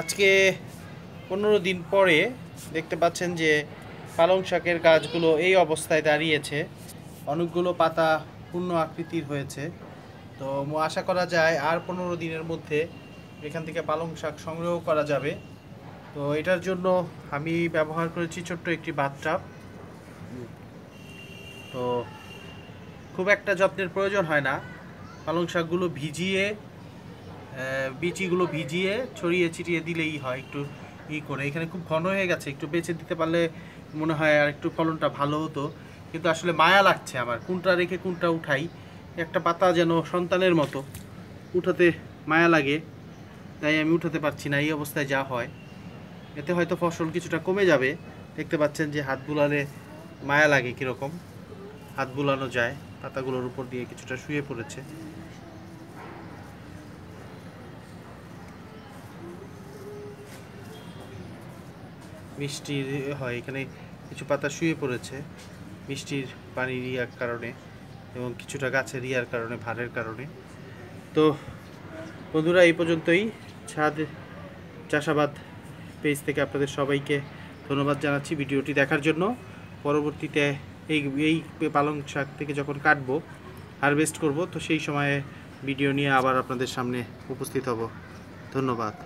আজকে পনেরো দিন পরে দেখতে পাচ্ছেন যে পালং শাকের গাছগুলো এই অবস্থায় দাঁড়িয়েছে অনেকগুলো পাতা পূর্ণ আকৃতির হয়েছে তো আশা করা যায় আর পনেরো দিনের মধ্যে এখান থেকে পালং শাক সংগ্রহ করা যাবে তো এটার জন্য আমি ব্যবহার করেছি ছোট্ট একটি বাথটাপ তো খুব একটা যত্নের প্রয়োজন হয় না পালং শাকগুলো ভিজিয়ে বিচিগুলো ভিজিয়ে ছড়িয়ে ছিটিয়ে দিলেই হয় একটু ই করে এখানে খুব ঘন হয়ে গেছে একটু বেছে দিতে পারলে মনে হয় আর একটু ফলনটা ভালো হতো কিন্তু আসলে মায়া লাগছে আমার কোনটা রেখে কোনটা উঠাই একটা পাতা যেন সন্তানের মতো উঠাতে মায়া লাগে তাই আমি উঠাতে পারছি না এই অবস্থায় যা হয় এতে হয়তো ফসল কিছুটা কমে যাবে দেখতে পাচ্ছেন যে হাত বুলালে মায়া লাগে কীরকম হাত বুলানো যায় পাতাগুলোর উপর দিয়ে কিছুটা শুয়ে পড়েছে মিষ্টি হয় এখানে কিছু পাতা শুয়ে পড়েছে মিষ্টির পানি রিয়ার কারণে এবং কিছুটা গাছে রিয়ার কারণে ভারের কারণে তো বন্ধুরা এই পর্যন্তই ছাদ চাষাবাদ পেজ থেকে আপনাদের সবাইকে ধন্যবাদ জানাচ্ছি ভিডিওটি দেখার জন্য পরবর্তীতে এই এই পালং শাক থেকে যখন কাটবো হারভেস্ট করব তো সেই সময়ে ভিডিও নিয়ে আবার আপনাদের সামনে উপস্থিত হব ধন্যবাদ